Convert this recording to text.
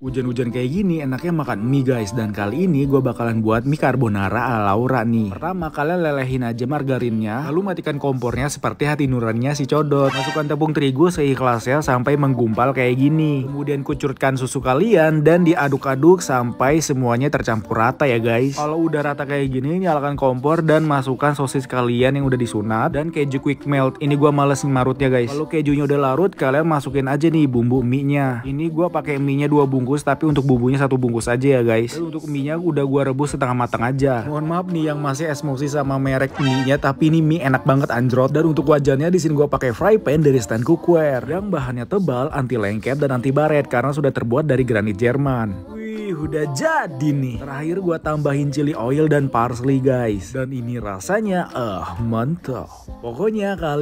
Hujan-hujan kayak gini enaknya makan mie guys dan kali ini gue bakalan buat mie carbonara ala Laura nih. Pertama kalian lelehin aja margarinnya lalu matikan kompornya seperti hati nurannya si codot. Masukkan tepung terigu seikhlasnya sampai menggumpal kayak gini. Kemudian kucurkan susu kalian dan diaduk-aduk sampai semuanya tercampur rata ya guys. Kalau udah rata kayak gini nyalakan kompor dan masukkan sosis kalian yang udah disunat dan keju quick melt. Ini gue males marutnya guys. Kalau kejunya udah larut kalian masukin aja nih bumbu mie nya. Ini gue pakai mie nya dua bungkus bungkus tapi untuk bumbunya satu bungkus aja ya guys. Dan untuk mie nya udah gua rebus setengah matang aja. Mohon maaf nih yang masih esmosi sama merek mie nya tapi ini mie enak banget anjrot dan untuk wajannya di sini gua pakai fry pan dari stand cookware yang bahannya tebal, anti lengket dan anti baret karena sudah terbuat dari granit Jerman. Wih, udah jadi nih. Terakhir gua tambahin chili oil dan parsley guys. Dan ini rasanya eh uh, mantap. Pokoknya kali